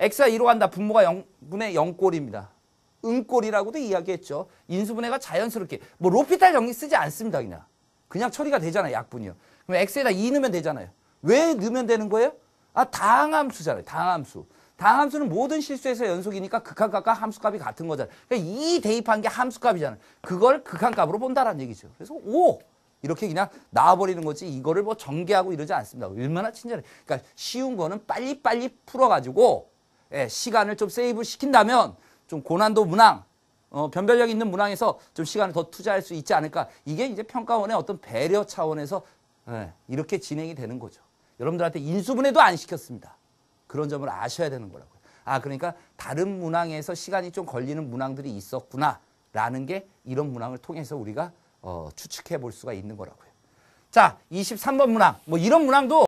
x가 2로 간다. 분모가 0분의 0꼴입니다. 응꼴이라고도 이야기했죠. 인수분해가 자연스럽게 뭐 로피탈 정리 쓰지 않습니다. 그냥 그냥 처리가 되잖아요. 약분이요. 그럼 x에다 2 넣으면 되잖아요. 왜 넣으면 되는 거예요? 아 당함수잖아요. 당함수. 당함수는 모든 실수에서 연속이니까 극한값과 함수값이 같은 거잖아요. 그러니까 2 대입한 게 함수값이잖아요. 그걸 극한값으로 본다라는 얘기죠. 그래서 5 이렇게 그냥 나와버리는 거지 이거를 뭐 전개하고 이러지 않습니다. 얼마나 친절해. 그러니까 쉬운 거는 빨리빨리 풀어가지고 예, 시간을 좀 세이브 시킨다면 좀 고난도 문항, 어, 변별력 있는 문항에서 좀 시간을 더 투자할 수 있지 않을까. 이게 이제 평가원의 어떤 배려 차원에서 예, 이렇게 진행이 되는 거죠. 여러분들한테 인수분해도 안 시켰습니다. 그런 점을 아셔야 되는 거라고요. 아, 그러니까 다른 문항에서 시간이 좀 걸리는 문항들이 있었구나. 라는 게 이런 문항을 통해서 우리가 어, 추측해 볼 수가 있는 거라고요. 자, 23번 문항. 뭐 이런 문항도